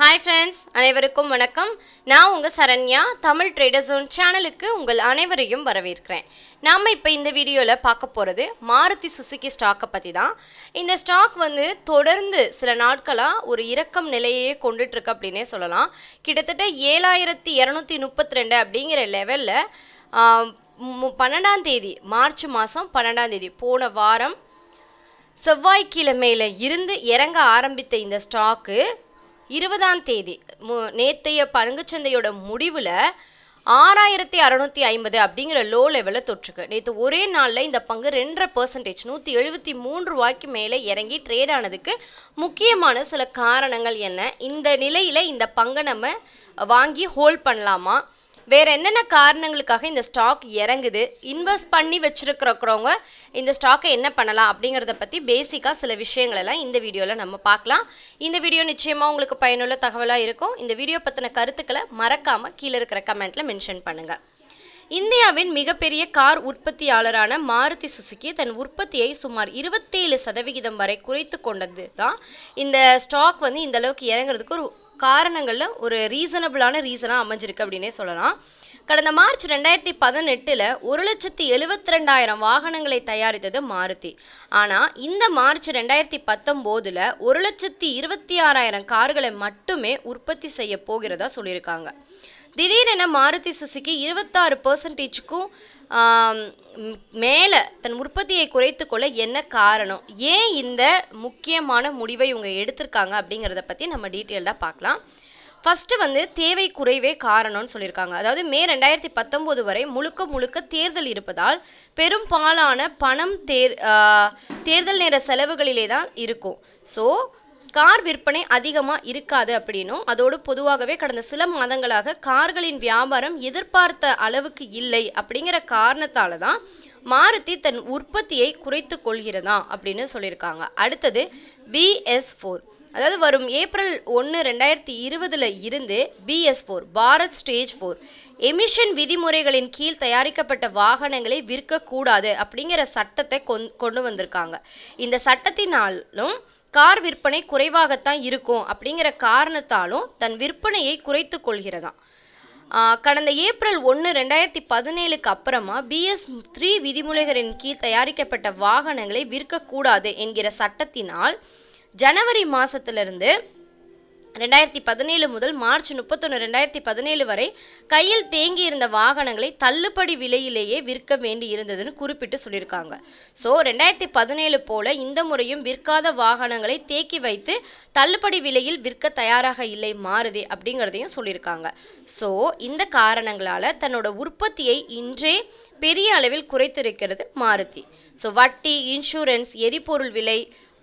hi friends அனைவருக்கும் வணக்கம் நான் உங்கள் சரண்யா தமிழ் ட்ரேடர்ஸோன் சேனலுக்கு உங்கள் அனைவரையும் வரவேற்கிறேன் நாம் இப்போ இந்த வீடியோவில் பார்க்க போகிறது மாருதி சுசுக்கி ஸ்டாக்கை பற்றி தான் இந்த ஸ்டாக் வந்து தொடர்ந்து சில நாட்களாக ஒரு இறக்கம் நிலையே கொண்டுட்ருக்கு அப்படின்னே சொல்லலாம் கிட்டத்தட்ட ஏழாயிரத்தி இரநூத்தி முப்பத்தி ரெண்டு அப்படிங்கிற லெவலில் பன்னெண்டாம் தேதி மார்ச் மாதம் பன்னெண்டாம் தேதி போன வாரம் செவ்வாய்க்கிழமையில் இருந்து இறங்க ஆரம்பித்த இந்த ஸ்டாக்கு இருபதாம் தேதி நேத்தைய பங்குச்சந்தையோட முடிவில் ஆறாயிரத்தி அறநூற்றி ஐம்பது அப்படிங்கிற லோ லெவலில் தொற்றுக்கு நேற்று ஒரே நாளில் இந்த பங்கு ரெண்டரை பர்சன்டேஜ் நூற்றி எழுபத்தி மூன்று ரூபாய்க்கு மேலே இறங்கி ட்ரேட் ஆனதுக்கு முக்கியமான சில காரணங்கள் என்ன இந்த நிலையில் இந்த பங்கை நம்ம வாங்கி ஹோல்ட் பண்ணலாமா வேறு என்னென்ன காரணங்களுக்காக இந்த ஸ்டாக் இறங்குது இன்வெஸ்ட் பண்ணி வச்சிருக்கிறவங்க இந்த ஸ்டாக்கை என்ன பண்ணலாம் அப்படிங்கிறத பற்றி பேசிக்காக சில விஷயங்களெல்லாம் இந்த வீடியோவில் நம்ம பார்க்கலாம் இந்த வீடியோ நிச்சயமாக உங்களுக்கு பயனுள்ள தகவலாக இருக்கும் இந்த வீடியோ பற்றின கருத்துக்களை மறக்காமல் கீழே இருக்கிற கமெண்ட்டில் மென்ஷன் பண்ணுங்கள் இந்தியாவின் மிகப்பெரிய கார் உற்பத்தியாளரான மாருதி சுசுகி தன் உற்பத்தியை சுமார் இருபத்தேழு சதவிகிதம் வரை குறைத்து கொண்டது தான் இந்த ஸ்டாக் வந்து இந்த அளவுக்கு இறங்குறதுக்கு ஒரு காரணங்களில் ஒரு ரீசனபிளான ரீசனாக அமைஞ்சிருக்கு அப்படின்னே சொல்லலாம் கடந்த மார்ச் ரெண்டாயிரத்தி பதினெட்டில் ஒரு லட்சத்தி எழுபத்தி ரெண்டாயிரம் வாகனங்களை தயாரித்தது மாருதி ஆனால் இந்த மார்ச் ரெண்டாயிரத்தி பத்தொம்போதில் ஒரு லட்சத்தி இருபத்தி ஆறாயிரம் கார்களை மட்டுமே உற்பத்தி செய்ய போகிறதா சொல்லியிருக்காங்க திடீரென மாருதி சுசுகி இருபத்தாறு பர்சன்டேஜுக்கும் மேலே தன் உற்பத்தியை குறைத்து கொள்ள என்ன காரணம் ஏன் இந்த முக்கியமான முடிவை இவங்க எடுத்திருக்காங்க அப்படிங்கிறத பற்றி நம்ம டீட்டெயில்டாக பார்க்கலாம் ஃபஸ்ட்டு வந்து தேவை குறைவே காரணம்னு சொல்லியிருக்காங்க அதாவது மே ரெண்டாயிரத்தி பத்தொம்போது வரை முழுக்க முழுக்க தேர்தல் இருப்பதால் பெரும்பாலான பணம் தேர் தேர்தல் நேர செலவுகளிலே தான் இருக்கும் ஸோ கார் விற்பனை அதிகமாக இருக்காது அப்படின்னும் அதோடு பொதுவாகவே கடந்த சில மாதங்களாக கார்களின் வியாபாரம் எதிர்பார்த்த அளவுக்கு இல்லை அப்படிங்கிற காரணத்தால தான் மாருதி தன் உற்பத்தியை குறைத்து கொள்கிறதா அப்படின்னு சொல்லியிருக்காங்க அடுத்தது பிஎஸ் ஃபோர் அதாவது வரும் ஏப்ரல் ஒன்று ரெண்டாயிரத்தி இருபதில் இருந்து BS four Bharat stage four emission விதிமுறைகளின் கீழ் தயாரிக்கப்பட்ட வாகனங்களை விற்கக்கூடாது அப்படிங்கிற சட்டத்தை கொண்டு வந்திருக்காங்க இந்த சட்டத்தினாலும் கார் விற்பனை குறைவாகத்தான் இருக்கும் அப்படிங்கிற காரணத்தாலும் தன் விற்பனையை குறைத்து கொள்கிறதாம் கடந்த ஏப்ரல் ஒன்று ரெண்டாயிரத்தி பதினேழுக்கு அப்புறமா பிஎஸ் த்ரீ விதிமுறைகளின் கீழ் தயாரிக்கப்பட்ட வாகனங்களை விற்கக்கூடாது என்கிற சட்டத்தினால் ஜனவரி மாதத்திலிருந்து ரெண்டாயிரத்தி பதினேழு முதல் மார்ச் முப்பத்தொன்று ரெண்டாயிரத்தி பதினேழு வரை கையில் தேங்கி இருந்த வாகனங்களை தள்ளுபடி விலையிலேயே விற்க வேண்டி இருந்ததுன்னு குறிப்பிட்டு சொல்லியிருக்காங்க ஸோ ரெண்டாயிரத்தி பதினேழு போல இந்த முறையும் விற்காத வாகனங்களை தேக்கி வைத்து தள்ளுபடி விலையில் விற்க தயாராக இல்லை மாறுதி அப்படிங்கிறதையும் சொல்லியிருக்காங்க ஸோ இந்த காரணங்களால் தன்னோட உற்பத்தியை இன்றே பெரிய அளவில் குறைத்திருக்கிறது மாருதி ஸோ வட்டி இன்சூரன்ஸ் எரிபொருள் விலை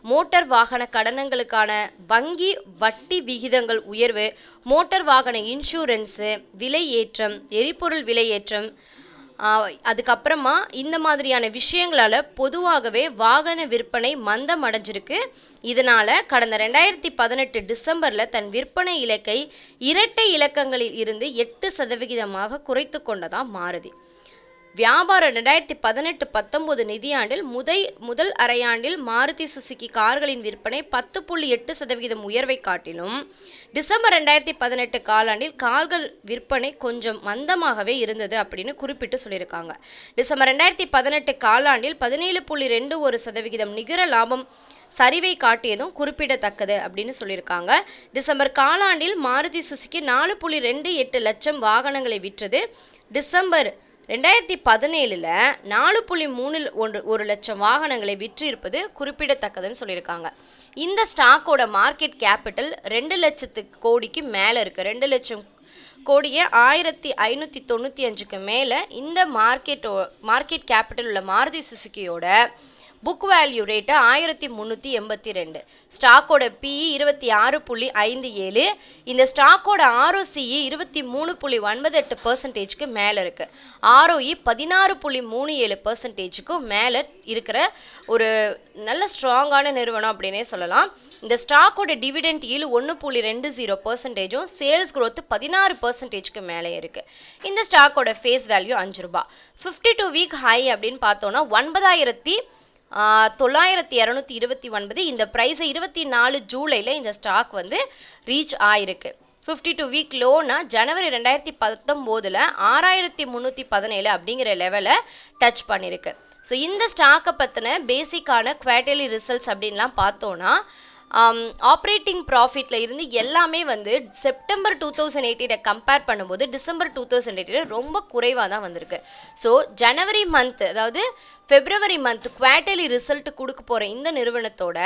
மோட்டார் வாகன கடனங்களுக்கான வங்கி வட்டி விகிதங்கள் உயர்வு மோட்டார் வாகன இன்சூரன்ஸு விலை ஏற்றம் எரிபொருள் விலை ஏற்றம் அதுக்கப்புறமா இந்த மாதிரியான விஷயங்களால் பொதுவாகவே வாகன விற்பனை மந்தம் அடைஞ்சிருக்கு இதனால் கடந்த ரெண்டாயிரத்தி பதினெட்டு டிசம்பரில் தன் விற்பனை இலக்கை இரட்டை இலக்கங்களில் இருந்து எட்டு சதவிகிதமாக குறைத்து கொண்டதாக மாறுது வியாபார ரெண்டாயிரத்தி பதினெட்டு பத்தொன்பது நிதியாண்டில் முதை முதல் அரையாண்டில் மாருதி சுசுகி கார்களின் விற்பனை பத்து புள்ளி எட்டு சதவிகிதம் உயர்வை காட்டிலும் டிசம்பர் ரெண்டாயிரத்தி பதினெட்டு காலாண்டில் கார்கள் விற்பனை கொஞ்சம் மந்தமாகவே இருந்தது அப்படின்னு குறிப்பிட்டு சொல்லியிருக்காங்க டிசம்பர் ரெண்டாயிரத்தி பதினெட்டு காலாண்டில் பதினேழு புள்ளி ரெண்டு ஒரு சதவிகிதம் நிகர லாபம் சரிவை காட்டியதும் குறிப்பிடத்தக்கது அப்படின்னு சொல்லியிருக்காங்க டிசம்பர் காலாண்டில் மாருதி சுசுகி நாலு புள்ளி ரெண்டு எட்டு லட்சம் வாகனங்களை விற்றது டிசம்பர் ரெண்டாயிரத்தி பதினேழில் நாலு புள்ளி மூணு ஒன்று ஒரு லட்சம் வாகனங்களை விற்று இருப்பது குறிப்பிடத்தக்கதுன்னு சொல்லியிருக்காங்க இந்த ஸ்டாக்கோட மார்க்கெட் கேபிட்டல் ரெண்டு லட்சத்து கோடிக்கு மேலே இருக்குது ரெண்டு லட்சம் கோடியே ஆயிரத்தி ஐநூற்றி தொண்ணூற்றி அஞ்சுக்கு மேலே இந்த மார்க்கெட்டோ மார்க்கெட் கேபிட்டல் உள்ள மாருதி சுசுக்கியோட புக் வேல்யூ ரேட்டு ஆயிரத்தி முந்நூற்றி எண்பத்தி ரெண்டு ஸ்டாக்கோட பிஇ இருபத்தி ஆறு புள்ளி ஐந்து ஏழு இந்த ஸ்டாக்கோட ஆர்ஓசிஇ இருபத்தி மூணு புள்ளி ஒன்பது எட்டு பர்சன்டேஜ்க்கு மேலே இருக்குது ஆர்ஓஇ e பதினாறு புள்ளி மூணு ஏழு பர்சன்டேஜுக்கும் மேலே இருக்கிற ஒரு நல்ல ஸ்ட்ராங்கான நிறுவனம் அப்படின்னே சொல்லலாம் இந்த ஸ்டாக்கோட டிவிடெண்ட் ஈல் ஒன்று புள்ளி ரெண்டு ஜீரோ பர்சன்டேஜும் சேல்ஸ் க்ரோத் பதினாறு பர்சன்டேஜ்க்கு மேலே இருக்குது இந்த ஸ்டாக்கோட ஃபேஸ் வேல்யூ அஞ்சு ரூபா ஃபிஃப்டி டூ வீக் ஹை அப்படின்னு பார்த்தோன்னா ஒன்பதாயிரத்தி தொள்ளாயிரத்தி இரநூத்தி இருபத்தி ஒன்பது இந்த ப்ரைஸை இருபத்தி நாலு ஜூலையில் இந்த ஸ்டாக் வந்து ரீச் ஆயிருக்கு ஃபிஃப்டி டூ வீக் லோனா ஜனவரி ரெண்டாயிரத்தி பத்தொம்போதில் ஆறாயிரத்தி முந்நூற்றி பதினேழு அப்படிங்கிற லெவலை டச் பண்ணியிருக்கு ஸோ இந்த ஸ்டாக்கை பற்றின பேசிக்கான குவார்டர்லி ரிசல்ட்ஸ் அப்படின்லாம் பார்த்தோன்னா ஆப்ரேட்டிங் ப்ராஃபிட்டில் இருந்து எல்லாமே வந்து செப்டம்பர் டூ தௌசண்ட் எயிட்டீனை கம்பேர் பண்ணும்போது டிசம்பர் டூ தௌசண்ட் எயிட்டீன் ரொம்ப குறைவாக தான் வந்திருக்கு ஸோ ஜனவரி மந்த் அதாவது ஃபெப்ரவரி மந்த் குவார்ட்டர்லி ரிசல்ட் கொடுக்க போகிற இந்த நிறுவனத்தோட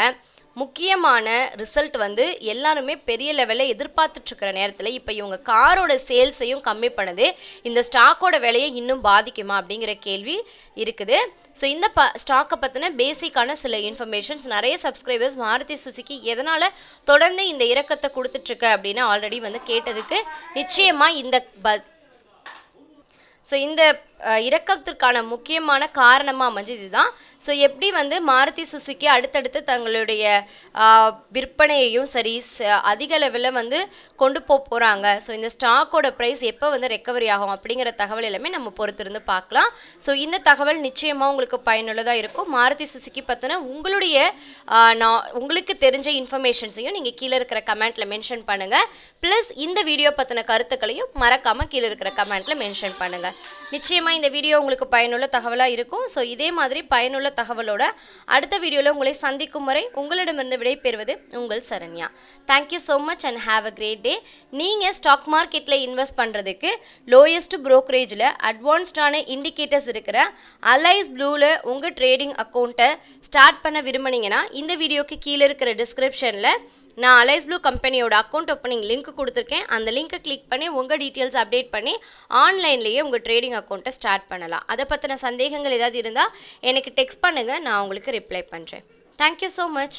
முக்கியமான ரிசல்ட் வந்து எல்லாருமே பெரிய லெவலில் எதிர்பார்த்துட்ருக்கிற நேரத்தில் இப்போ இவங்க காரோட சேல்ஸையும் கம்மி பண்ணுது இந்த ஸ்டாக்கோட விலையை இன்னும் பாதிக்குமா அப்படிங்கிற கேள்வி இருக்குது ஸோ இந்த ப ஸ்டாக்கை பற்றின பேசிக்கான சில இன்ஃபர்மேஷன்ஸ் நிறைய சப்ஸ்கிரைபர்ஸ் மாருதி சுசிக்கு எதனால் தொடர்ந்து இந்த இறக்கத்தை கொடுத்துட்ருக்க அப்படின்னு ஆல்ரெடி வந்து கேட்டதுக்கு நிச்சயமாக இந்த ப ஸோ இந்த இறக்கத்திற்கான முக்கியமான காரணமாக அமைஞ்சது இதுதான் ஸோ எப்படி வந்து மாருதி சுசுக்கி அடுத்தடுத்து தங்களுடைய விற்பனையையும் சரி அதிக லெவலில் வந்து கொண்டு போக போகிறாங்க ஸோ இந்த ஸ்டாக்கோட ப்ரைஸ் எப்போ வந்து ரெக்கவரி ஆகும் அப்படிங்கிற தகவல் எல்லாமே நம்ம பொறுத்திருந்து பார்க்கலாம் ஸோ இந்த தகவல் நிச்சயமாக உங்களுக்கு பயனுள்ளதாக இருக்கும் மாருதி சுசுக்கி பற்றின உங்களுடைய நான் உங்களுக்கு தெரிஞ்ச இன்ஃபர்மேஷன்ஸையும் நீங்கள் கீழே இருக்கிற கமெண்ட்டில் மென்ஷன் பண்ணுங்கள் ப்ளஸ் இந்த வீடியோ பற்றின கருத்துக்களையும் மறக்காமல் கீழே இருக்கிற கமெண்ட்டில் மென்ஷன் பண்ணுங்கள் நிச்சயமாக நிச்சயமாக இந்த வீடியோ உங்களுக்கு பயனுள்ள தகவலாக இருக்கும் ஸோ இதே மாதிரி பயனுள்ள தகவலோட அடுத்த வீடியோவில் உங்களை சந்திக்கும் முறை உங்களிடமிருந்து விடை பெறுவது உங்கள் Saranya thank you so much and have a great day நீங்கள் ஸ்டாக் மார்க்கெட்டில் இன்வெஸ்ட் பண்ணுறதுக்கு லோயஸ்ட் ப்ரோக்கரேஜில் அட்வான்ஸ்டான இண்டிகேட்டர்ஸ் இருக்கிற அலைஸ் ப்ளூவில் உங்கள் ட்ரேடிங் அக்கௌண்ட்டை ஸ்டார்ட் பண்ண விரும்பினீங்கன்னா இந்த வீடியோக்கு கீழே இருக்கிற டிஸ்கிரிப்ஷனில் நான் அலைஸ் ப்ளூ கம்பெனியோட அக்கௌண்ட் ஓப்பனிங் லிங்க் கொடுத்துருக்கேன் அந்த லிங்க்கை கிளிக் பண்ணி உங்கள் டீட்டெயில்ஸ் அப்டேட் பண்ணி ஆன்லைன்லேயே உங்கள் ட்ரேடிங் அக்கௌண்ட்டை ஸ்டார்ட் பண்ணலாம் அதை பற்றின சந்தேகங்கள் ஏதாவது இருந்தால் எனக்கு டெக்ஸ்ட் பண்ணுங்கள் நான் உங்களுக்கு ரிப்ளை பண்ணுறேன் தேங்க்யூ ஸோ மச்